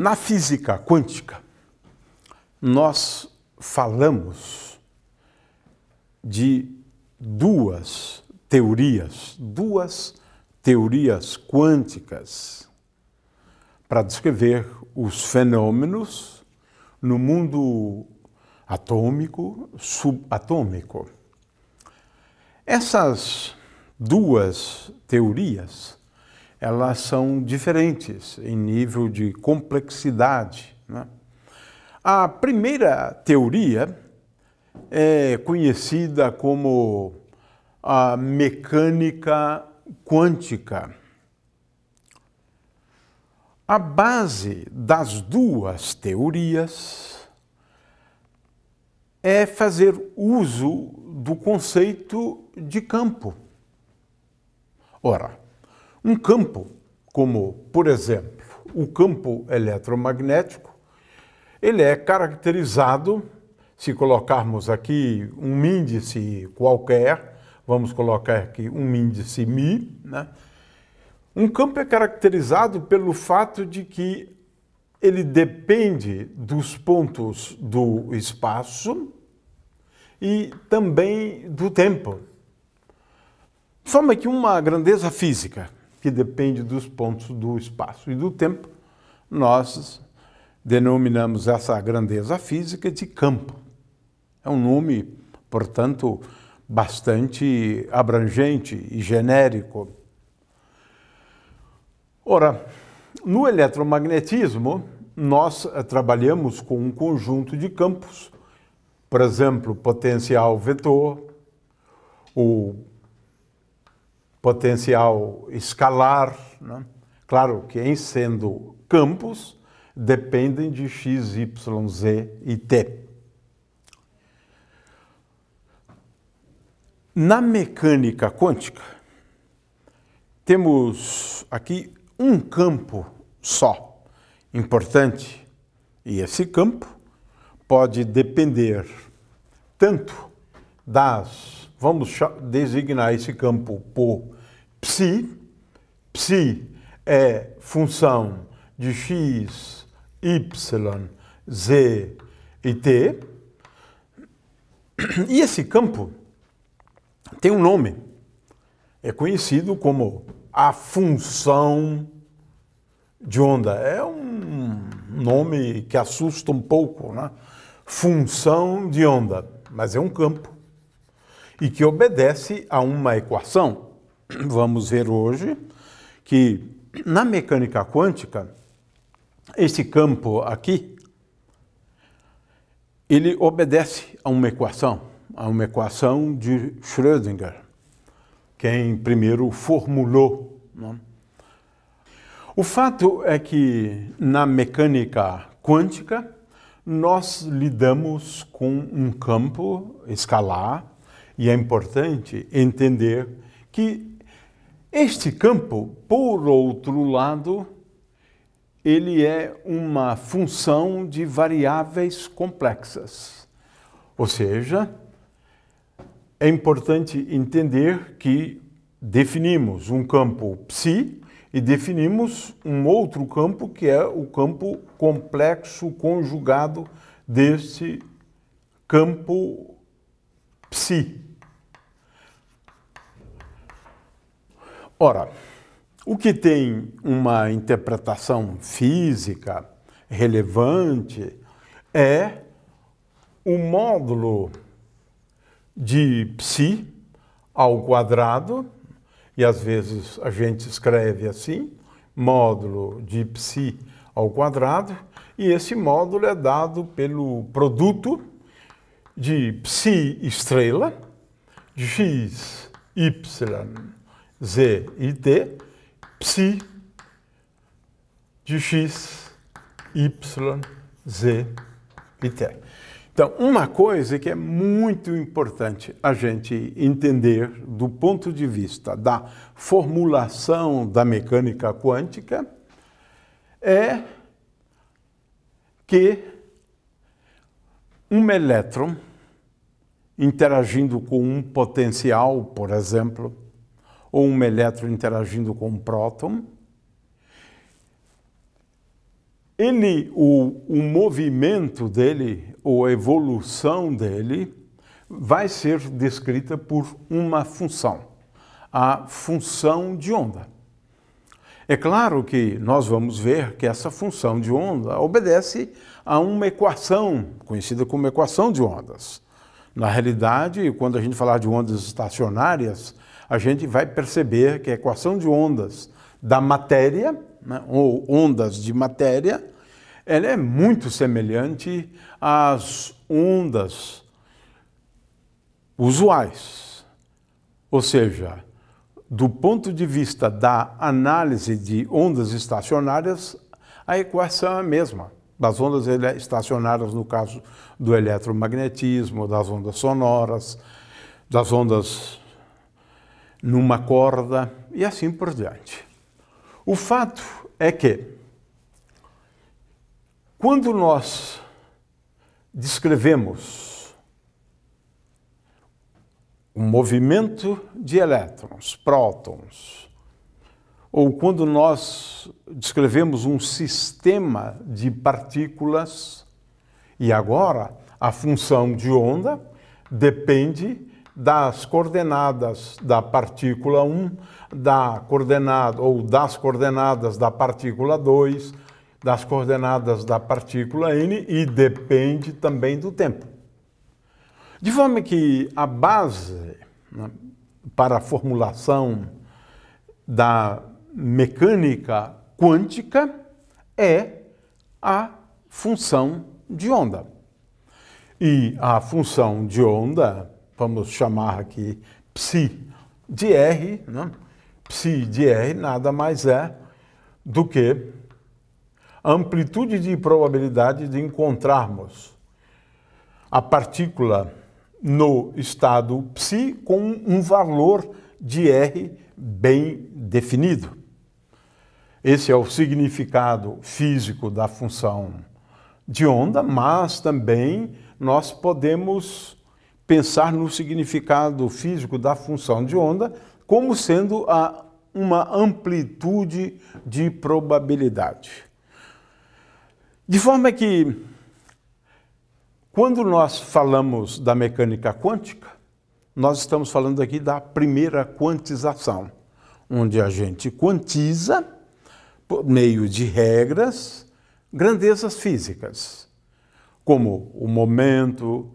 Na física quântica, nós falamos de duas teorias, duas teorias quânticas para descrever os fenômenos no mundo atômico, subatômico. Essas duas teorias elas são diferentes em nível de complexidade. Né? A primeira teoria é conhecida como a mecânica quântica. A base das duas teorias é fazer uso do conceito de campo. Ora, um campo, como por exemplo o campo eletromagnético, ele é caracterizado, se colocarmos aqui um índice qualquer, vamos colocar aqui um índice Mi, né? um campo é caracterizado pelo fato de que ele depende dos pontos do espaço e também do tempo. Soma que uma grandeza física que depende dos pontos do espaço e do tempo, nós denominamos essa grandeza física de campo. É um nome, portanto, bastante abrangente e genérico. Ora, no eletromagnetismo, nós eh, trabalhamos com um conjunto de campos, por exemplo, potencial vetor, o potencial escalar. Né? Claro que, em sendo campos, dependem de x, y, z e t. Na mecânica quântica, temos aqui um campo só importante, e esse campo pode depender tanto das Vamos designar esse campo por psi. Psi é função de x, y, z e t. E esse campo tem um nome. É conhecido como a função de onda. É um nome que assusta um pouco, né? Função de onda, mas é um campo e que obedece a uma equação. Vamos ver hoje que na mecânica quântica, esse campo aqui, ele obedece a uma equação, a uma equação de Schrödinger, quem primeiro formulou. Não? Né? O fato é que na mecânica quântica, nós lidamos com um campo escalar e é importante entender que este campo, por outro lado, ele é uma função de variáveis complexas. Ou seja, é importante entender que definimos um campo psi e definimos um outro campo que é o campo complexo conjugado desse campo psi. Ora, o que tem uma interpretação física relevante é o módulo de psi ao quadrado, e às vezes a gente escreve assim, módulo de psi ao quadrado, e esse módulo é dado pelo produto de psi estrela, x, y Z e T, psi de X, Y, Z e T. Então, uma coisa que é muito importante a gente entender do ponto de vista da formulação da mecânica quântica é que um elétron interagindo com um potencial, por exemplo, ou um elétron interagindo com um próton. Ele, o, o movimento dele, ou a evolução dele, vai ser descrita por uma função, a função de onda. É claro que nós vamos ver que essa função de onda obedece a uma equação, conhecida como equação de ondas. Na realidade, quando a gente falar de ondas estacionárias, a gente vai perceber que a equação de ondas da matéria, né, ou ondas de matéria, ela é muito semelhante às ondas usuais. Ou seja, do ponto de vista da análise de ondas estacionárias, a equação é a mesma. Das ondas estacionárias, no caso do eletromagnetismo, das ondas sonoras, das ondas numa corda e assim por diante. O fato é que, quando nós descrevemos o movimento de elétrons, prótons, ou quando nós descrevemos um sistema de partículas, e agora a função de onda depende das coordenadas da partícula 1, da coordenada ou das coordenadas da partícula 2, das coordenadas da partícula n e depende também do tempo. De forma que a base né, para a formulação da mecânica quântica é a função de onda. E a função de onda vamos chamar aqui psi de R, né? psi de R nada mais é do que a amplitude de probabilidade de encontrarmos a partícula no estado psi com um valor de R bem definido. Esse é o significado físico da função de onda, mas também nós podemos pensar no significado físico da função de onda como sendo a, uma amplitude de probabilidade. De forma que, quando nós falamos da mecânica quântica, nós estamos falando aqui da primeira quantização, onde a gente quantiza, por meio de regras, grandezas físicas, como o momento,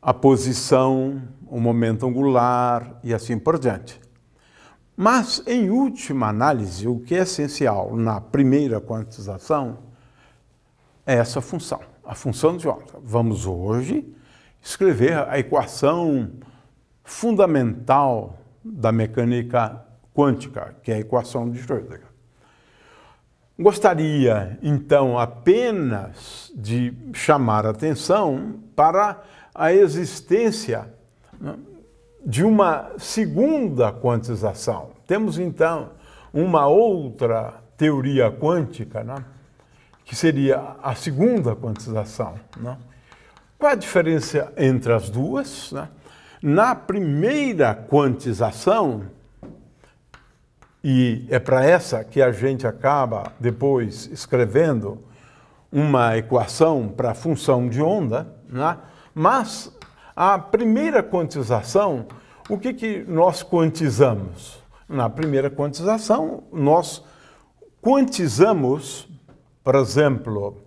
a posição, o momento angular e assim por diante. Mas, em última análise, o que é essencial na primeira quantização é essa função, a função de onda. Vamos hoje escrever a equação fundamental da mecânica quântica, que é a equação de Schrödinger. Gostaria, então, apenas de chamar atenção para a existência né, de uma segunda quantização. Temos, então, uma outra teoria quântica, né? que seria a segunda quantização. Né? Qual a diferença entre as duas? Né? Na primeira quantização, e é para essa que a gente acaba depois escrevendo uma equação para a função de onda, né? mas a primeira quantização, o que, que nós quantizamos? Na primeira quantização, nós quantizamos, por exemplo,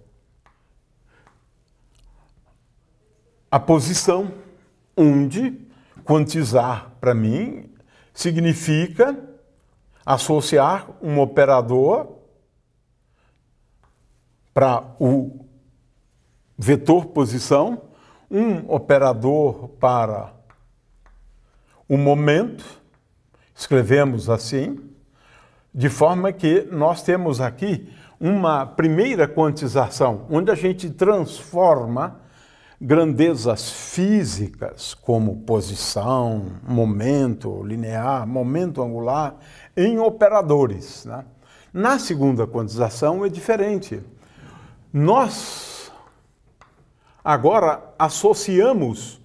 a posição onde quantizar para mim significa associar um operador para o vetor posição, um operador para o momento, escrevemos assim, de forma que nós temos aqui uma primeira quantização, onde a gente transforma grandezas físicas, como posição, momento linear, momento angular, em operadores. Né? Na segunda quantização é diferente. Nós agora associamos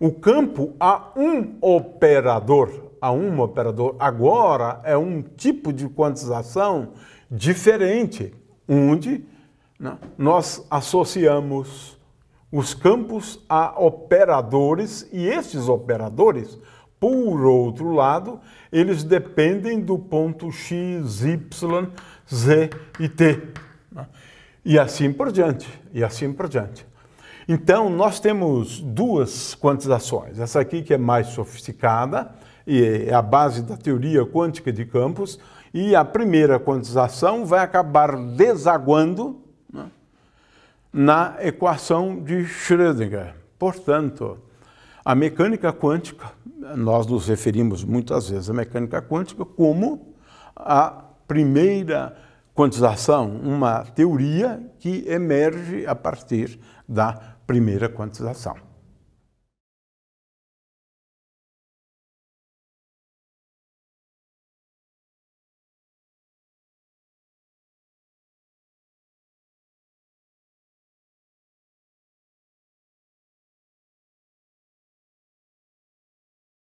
o campo a um operador, a um operador. Agora é um tipo de quantização diferente, onde né, nós associamos os campos a operadores e esses operadores, por outro lado, eles dependem do ponto x, y, z e t. Né? E assim por diante, e assim por diante. Então, nós temos duas quantizações. Essa aqui que é mais sofisticada e é a base da teoria quântica de campos. E a primeira quantização vai acabar desaguando na equação de Schrödinger. Portanto, a mecânica quântica, nós nos referimos muitas vezes à mecânica quântica como a primeira quantização, uma teoria que emerge a partir da primeira quantização.